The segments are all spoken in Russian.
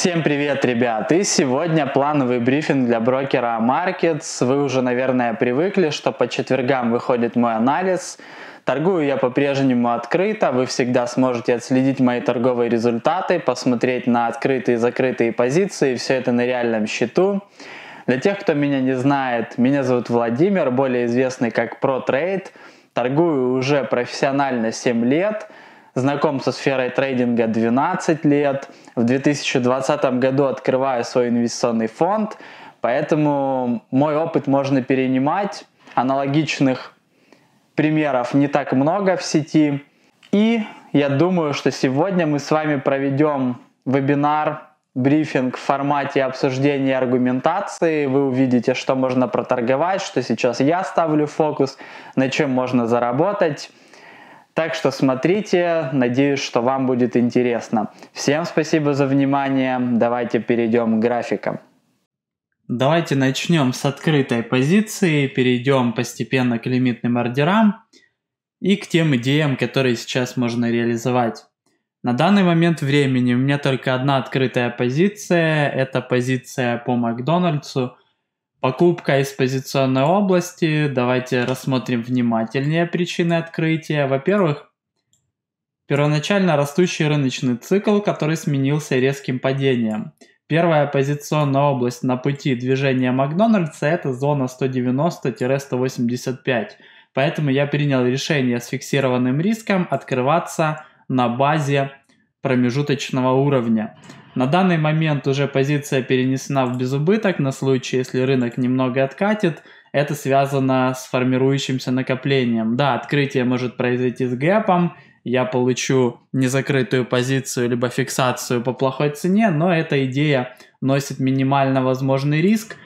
Всем привет, ребят! И сегодня плановый брифинг для брокера Markets. Вы уже, наверное, привыкли, что по четвергам выходит мой анализ. Торгую я по-прежнему открыто, вы всегда сможете отследить мои торговые результаты, посмотреть на открытые и закрытые позиции, все это на реальном счету. Для тех, кто меня не знает, меня зовут Владимир, более известный как ProTrade. Торгую уже профессионально 7 лет – знаком со сферой трейдинга 12 лет. В 2020 году открываю свой инвестиционный фонд, поэтому мой опыт можно перенимать. Аналогичных примеров не так много в сети. И я думаю, что сегодня мы с вами проведем вебинар, брифинг в формате обсуждения аргументации. Вы увидите, что можно проторговать, что сейчас я ставлю фокус, на чем можно заработать. Так что смотрите, надеюсь, что вам будет интересно. Всем спасибо за внимание, давайте перейдем к графикам. Давайте начнем с открытой позиции, перейдем постепенно к лимитным ордерам и к тем идеям, которые сейчас можно реализовать. На данный момент времени у меня только одна открытая позиция, это позиция по Макдональдсу – Покупка из позиционной области. Давайте рассмотрим внимательнее причины открытия. Во-первых, первоначально растущий рыночный цикл, который сменился резким падением. Первая позиционная область на пути движения Макдональдса – это зона 190-185. Поэтому я принял решение с фиксированным риском открываться на базе промежуточного уровня. На данный момент уже позиция перенесена в безубыток на случай, если рынок немного откатит. Это связано с формирующимся накоплением. Да, открытие может произойти с гэпом, я получу незакрытую позицию либо фиксацию по плохой цене, но эта идея носит минимально возможный риск,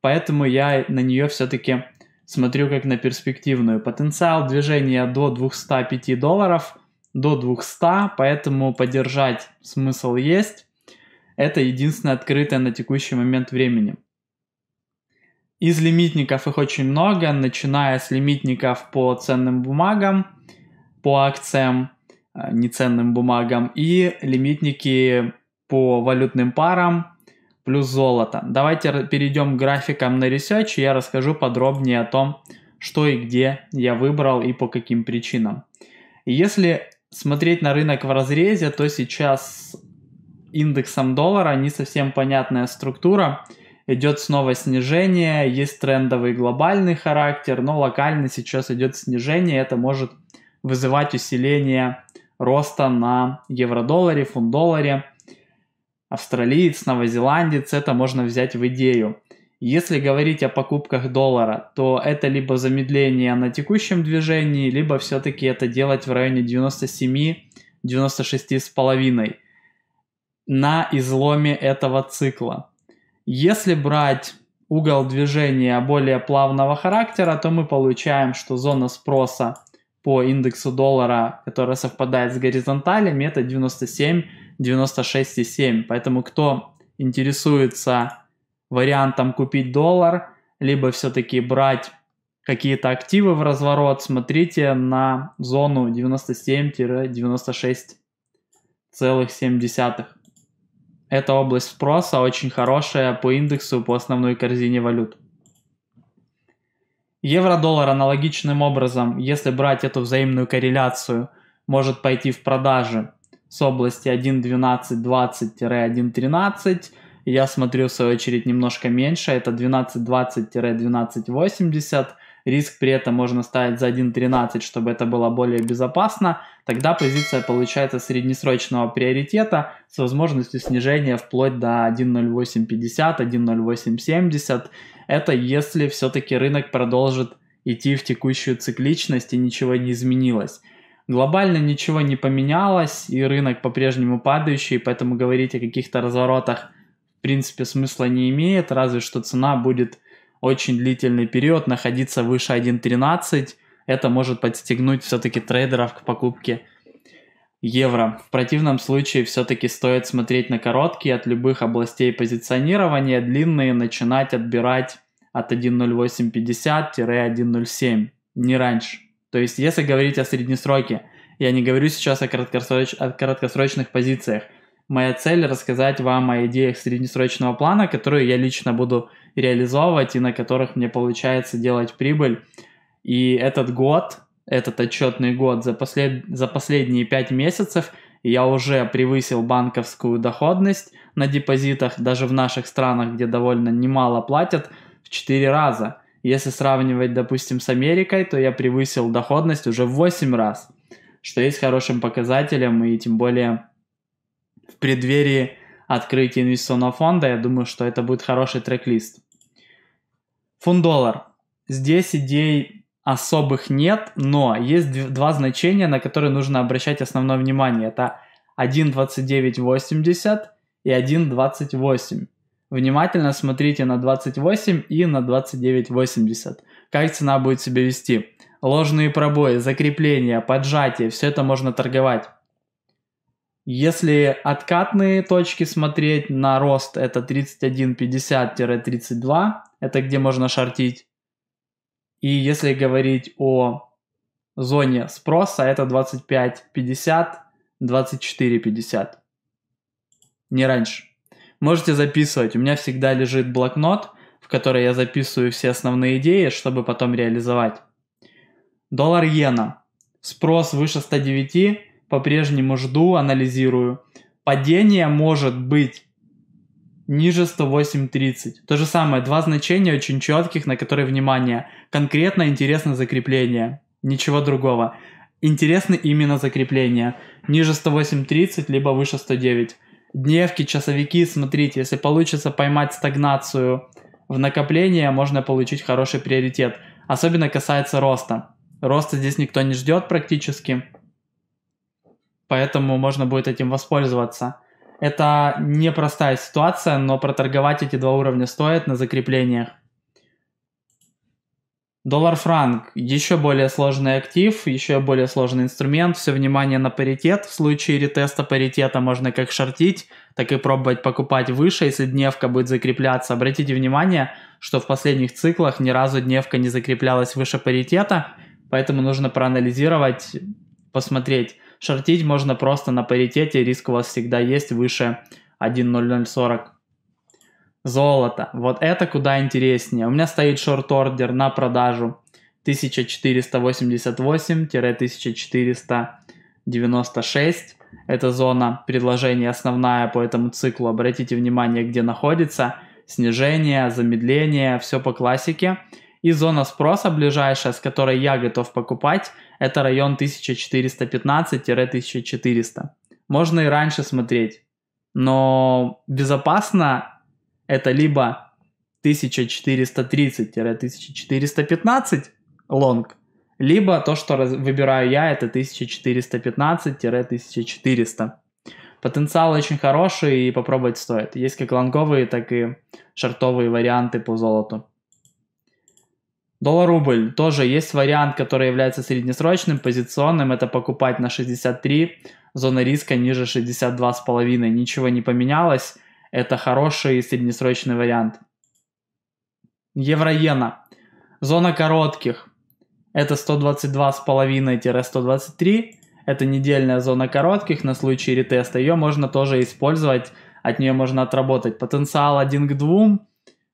поэтому я на нее все-таки смотрю как на перспективную. Потенциал движения до 205 долларов – до 200, поэтому поддержать смысл есть. Это единственное открытое на текущий момент времени. Из лимитников их очень много, начиная с лимитников по ценным бумагам, по акциям, э, неценным бумагам и лимитники по валютным парам плюс золото. Давайте перейдем к графикам на Research, и я расскажу подробнее о том, что и где я выбрал и по каким причинам. Если смотреть на рынок в разрезе, то сейчас индексом доллара не совсем понятная структура. Идет снова снижение, есть трендовый глобальный характер, но локально сейчас идет снижение, это может вызывать усиление роста на евро-долларе, фунт-долларе. Австралиец, новозеландец, это можно взять в идею. Если говорить о покупках доллара, то это либо замедление на текущем движении, либо все-таки это делать в районе 97-96,5 на изломе этого цикла. Если брать угол движения более плавного характера, то мы получаем, что зона спроса по индексу доллара, которая совпадает с горизонталями, это 97, 96,7. Поэтому кто интересуется вариант там купить доллар, либо все-таки брать какие-то активы в разворот, смотрите на зону 97-96,7. это область спроса очень хорошая по индексу, по основной корзине валют. Евро-доллар аналогичным образом, если брать эту взаимную корреляцию, может пойти в продажи с области 1.12.20-1.13, я смотрю, в свою очередь, немножко меньше. Это 1220-1280. Риск при этом можно ставить за 1.13, чтобы это было более безопасно. Тогда позиция получается среднесрочного приоритета с возможностью снижения вплоть до 1.0850, 1.0870. Это если все-таки рынок продолжит идти в текущую цикличность и ничего не изменилось. Глобально ничего не поменялось, и рынок по-прежнему падающий, поэтому говорить о каких-то разворотах принципе смысла не имеет, разве что цена будет очень длительный период находиться выше 1.13. Это может подстегнуть все-таки трейдеров к покупке евро. В противном случае все-таки стоит смотреть на короткие от любых областей позиционирования, длинные начинать отбирать от 1.0850-1.07, не раньше. То есть если говорить о среднесроке, я не говорю сейчас о краткосрочных позициях – моя цель рассказать вам о идеях среднесрочного плана, которые я лично буду реализовывать и на которых мне получается делать прибыль. И этот год, этот отчетный год за, послед... за последние 5 месяцев я уже превысил банковскую доходность на депозитах, даже в наших странах, где довольно немало платят, в 4 раза. Если сравнивать, допустим, с Америкой, то я превысил доходность уже в 8 раз, что есть хорошим показателем и тем более в преддверии открытия инвестиционного фонда, я думаю, что это будет хороший трек-лист. Фунт-доллар. Здесь идей особых нет, но есть два значения, на которые нужно обращать основное внимание. Это 1.2980 и 1.28. Внимательно смотрите на 28 и на 29.80. Как цена будет себя вести? Ложные пробои, закрепления, поджатие, все это можно торговать. Если откатные точки смотреть на рост, это 31,50-32, это где можно шортить. И если говорить о зоне спроса, это 25,50, 24,50. Не раньше. Можете записывать. У меня всегда лежит блокнот, в который я записываю все основные идеи, чтобы потом реализовать. Доллар иена. Спрос выше 109, по-прежнему жду, анализирую. Падение может быть ниже 108.30. То же самое, два значения очень четких, на которые внимание. Конкретно интересно закрепление, ничего другого. Интересны именно закрепления. Ниже 108.30, либо выше 109. Дневки, часовики, смотрите, если получится поймать стагнацию в накоплении, можно получить хороший приоритет. Особенно касается роста. Роста здесь никто не ждет практически поэтому можно будет этим воспользоваться. Это непростая ситуация, но проторговать эти два уровня стоит на закреплениях. Доллар-франк – еще более сложный актив, еще более сложный инструмент, все внимание на паритет. В случае ретеста паритета можно как шортить, так и пробовать покупать выше, если дневка будет закрепляться. Обратите внимание, что в последних циклах ни разу дневка не закреплялась выше паритета, поэтому нужно проанализировать, посмотреть. Шортить можно просто на паритете, риск у вас всегда есть выше 1.0040. Золото. Вот это куда интереснее. У меня стоит шорт-ордер на продажу 1488-1496. Это зона предложения основная по этому циклу. Обратите внимание, где находится. Снижение, замедление, все по классике. И зона спроса ближайшая, с которой я готов покупать, это район 1415-1400. Можно и раньше смотреть, но безопасно это либо 1430-1415 лонг, либо то, что раз, выбираю я, это 1415-1400. Потенциал очень хороший и попробовать стоит. Есть как лонговые, так и шартовые варианты по золоту. Доллар-рубль тоже есть вариант, который является среднесрочным, позиционным. Это покупать на 63, зона риска ниже 62,5. Ничего не поменялось. Это хороший среднесрочный вариант. Евро-иена. Зона коротких. Это 122,5-123. Это недельная зона коротких на случай ретеста. Ее можно тоже использовать. От нее можно отработать. Потенциал 1 к 2.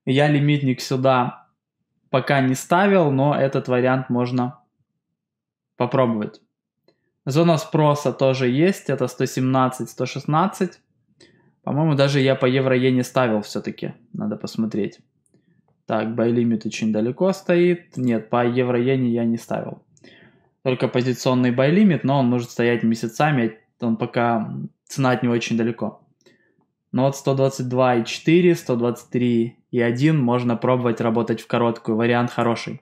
Я лимитник сюда Пока не ставил, но этот вариант можно попробовать. Зона спроса тоже есть, это 117-116. По-моему, даже я по евро-е не ставил все-таки, надо посмотреть. Так, бай очень далеко стоит. Нет, по евро-иене я не ставил. Только позиционный бай но он может стоять месяцами, он пока цена от него очень далеко. Но вот 122,4, 123 и один можно пробовать работать в короткую. Вариант хороший.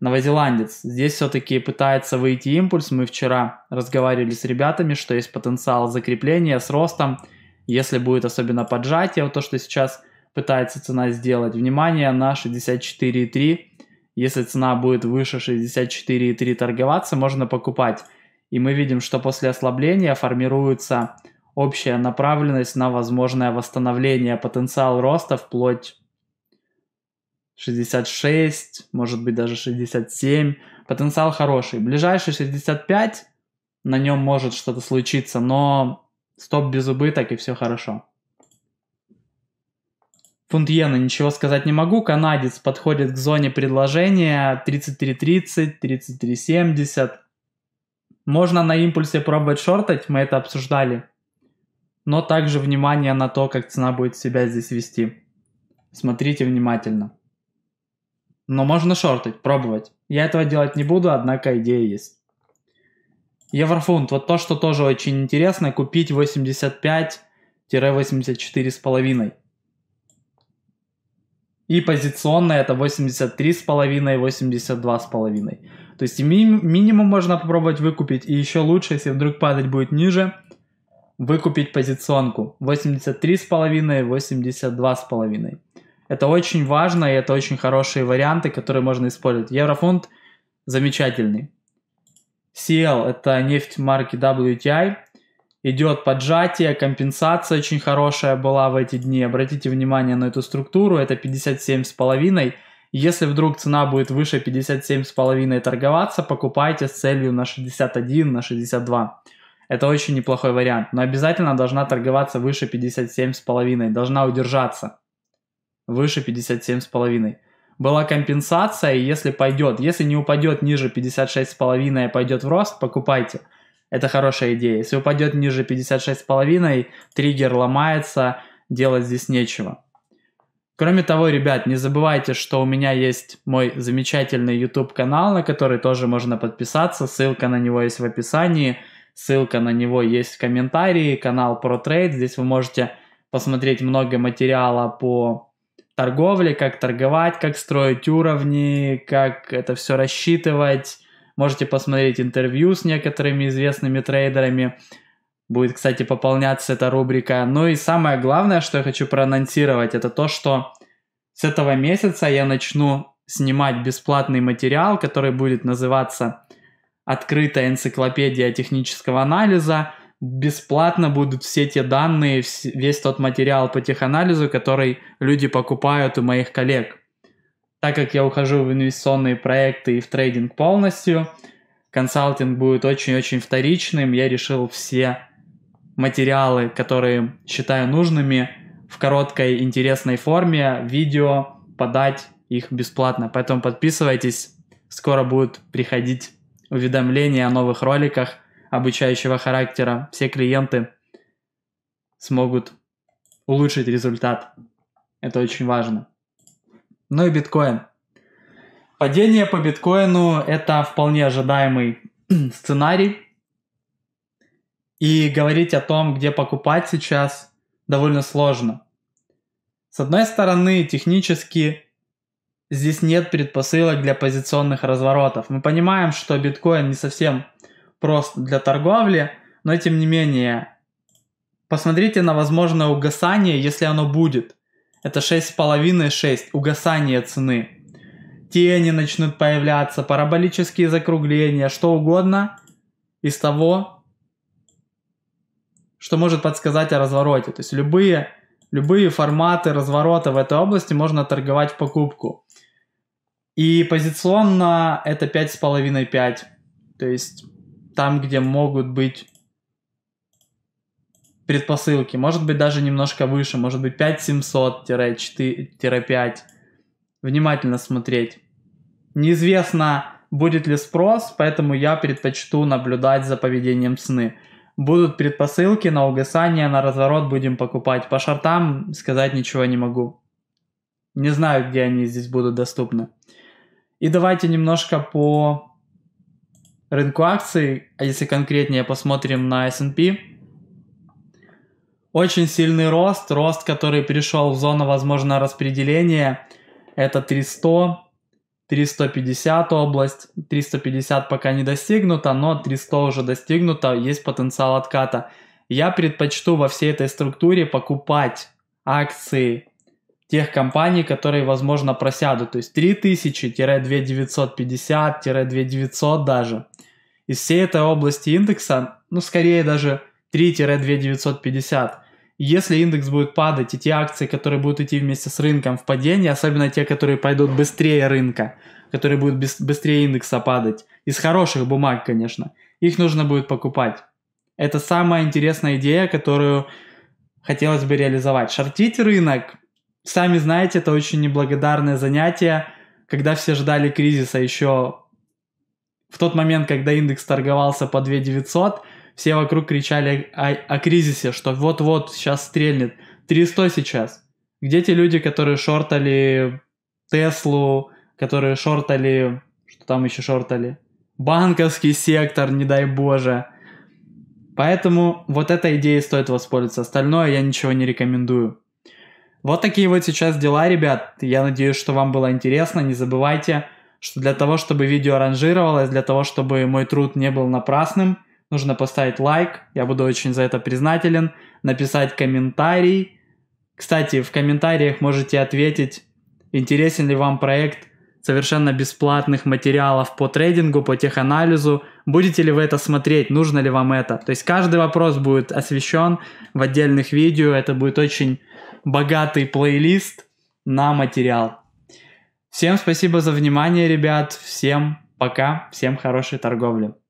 Новозеландец. Здесь все-таки пытается выйти импульс. Мы вчера разговаривали с ребятами, что есть потенциал закрепления с ростом. Если будет особенно поджатие, вот то, что сейчас пытается цена сделать. Внимание на 64,3. Если цена будет выше 64,3 торговаться, можно покупать. И мы видим, что после ослабления формируется общая направленность на возможное восстановление, потенциал роста вплоть 66, может быть даже 67. Потенциал хороший. Ближайший 65, на нем может что-то случиться, но стоп без убыток и все хорошо. Фунт иена, ничего сказать не могу. Канадец подходит к зоне предложения 33.30, 33.70. Можно на импульсе пробовать шортать, мы это обсуждали. Но также внимание на то, как цена будет себя здесь вести. Смотрите внимательно но можно шортить, пробовать. Я этого делать не буду, однако идея есть. Еврофунт, вот то, что тоже очень интересно, купить 85-84,5. И позиционная это 83,5-82,5. То есть ми- минимум можно попробовать выкупить, и еще лучше, если вдруг падать будет ниже, выкупить позиционку 83,5-82,5. Это очень важно, и это очень хорошие варианты, которые можно использовать. Еврофунт замечательный. CL – это нефть марки WTI. Идет поджатие, компенсация очень хорошая была в эти дни. Обратите внимание на эту структуру, это 57,5. Если вдруг цена будет выше 57,5 торговаться, покупайте с целью на 61, на 62. Это очень неплохой вариант, но обязательно должна торговаться выше 57,5, должна удержаться выше 57,5. Была компенсация, и если пойдет, если не упадет ниже 56,5 и пойдет в рост, покупайте. Это хорошая идея. Если упадет ниже 56,5, триггер ломается, делать здесь нечего. Кроме того, ребят, не забывайте, что у меня есть мой замечательный YouTube-канал, на который тоже можно подписаться. Ссылка на него есть в описании. Ссылка на него есть в комментарии. Канал ProTrade. Здесь вы можете посмотреть много материала по торговли, как торговать, как строить уровни, как это все рассчитывать. Можете посмотреть интервью с некоторыми известными трейдерами. Будет, кстати, пополняться эта рубрика. Ну и самое главное, что я хочу проанонсировать, это то, что с этого месяца я начну снимать бесплатный материал, который будет называться «Открытая энциклопедия технического анализа», бесплатно будут все те данные, весь тот материал по теханализу, который люди покупают у моих коллег. Так как я ухожу в инвестиционные проекты и в трейдинг полностью, консалтинг будет очень-очень вторичным. Я решил все материалы, которые считаю нужными, в короткой интересной форме, видео, подать их бесплатно. Поэтому подписывайтесь, скоро будут приходить уведомления о новых роликах – обучающего характера, все клиенты смогут улучшить результат. Это очень важно. Ну и биткоин. Падение по биткоину – это вполне ожидаемый сценарий. И говорить о том, где покупать сейчас, довольно сложно. С одной стороны, технически здесь нет предпосылок для позиционных разворотов. Мы понимаем, что биткоин не совсем просто для торговли, но тем не менее, посмотрите на возможное угасание, если оно будет. Это 6,5-6, угасание цены. Тени начнут появляться, параболические закругления, что угодно из того, что может подсказать о развороте. То есть любые, любые форматы разворота в этой области можно торговать в покупку. И позиционно это 5,5-5. То есть там, где могут быть предпосылки, может быть даже немножко выше, может быть 5700-5, внимательно смотреть. Неизвестно, будет ли спрос, поэтому я предпочту наблюдать за поведением цены. Будут предпосылки на угасание, на разворот будем покупать. По шортам. сказать ничего не могу. Не знаю, где они здесь будут доступны. И давайте немножко по рынку акций, а если конкретнее посмотрим на S&P, очень сильный рост, рост, который перешел в зону, возможно, распределения, это 300, 350 область, 350 пока не достигнуто, но 300 уже достигнуто, есть потенциал отката. Я предпочту во всей этой структуре покупать акции тех компаний, которые, возможно, просядут. То есть 3000-2950-2900 даже – из всей этой области индекса, ну, скорее даже 3-2950. Если индекс будет падать, и те акции, которые будут идти вместе с рынком в падение, особенно те, которые пойдут быстрее рынка, которые будут без, быстрее индекса падать, из хороших бумаг, конечно, их нужно будет покупать. Это самая интересная идея, которую хотелось бы реализовать. Шортить рынок, сами знаете, это очень неблагодарное занятие, когда все ждали кризиса еще в тот момент, когда индекс торговался по 2 900, все вокруг кричали о, о кризисе, что вот-вот сейчас стрельнет, 300 сейчас. Где те люди, которые шортали Теслу, которые шортали, что там еще шортали, банковский сектор, не дай боже. Поэтому вот этой идеей стоит воспользоваться, остальное я ничего не рекомендую. Вот такие вот сейчас дела, ребят. Я надеюсь, что вам было интересно. Не забывайте что для того, чтобы видео ранжировалось, для того, чтобы мой труд не был напрасным, нужно поставить лайк, я буду очень за это признателен, написать комментарий. Кстати, в комментариях можете ответить, интересен ли вам проект совершенно бесплатных материалов по трейдингу, по теханализу, будете ли вы это смотреть, нужно ли вам это. То есть каждый вопрос будет освещен в отдельных видео, это будет очень богатый плейлист на материал. Всем спасибо за внимание, ребят. Всем пока. Всем хорошей торговли.